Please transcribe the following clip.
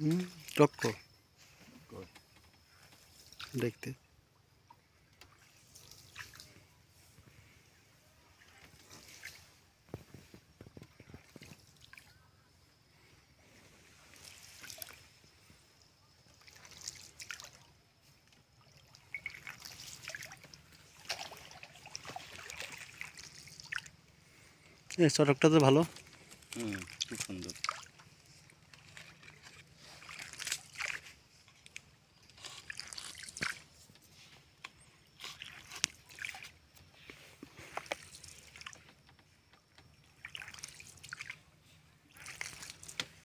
হুম টক্ক দেখতে এই সড়কটা তো ভালো হুম খুব সুন্দর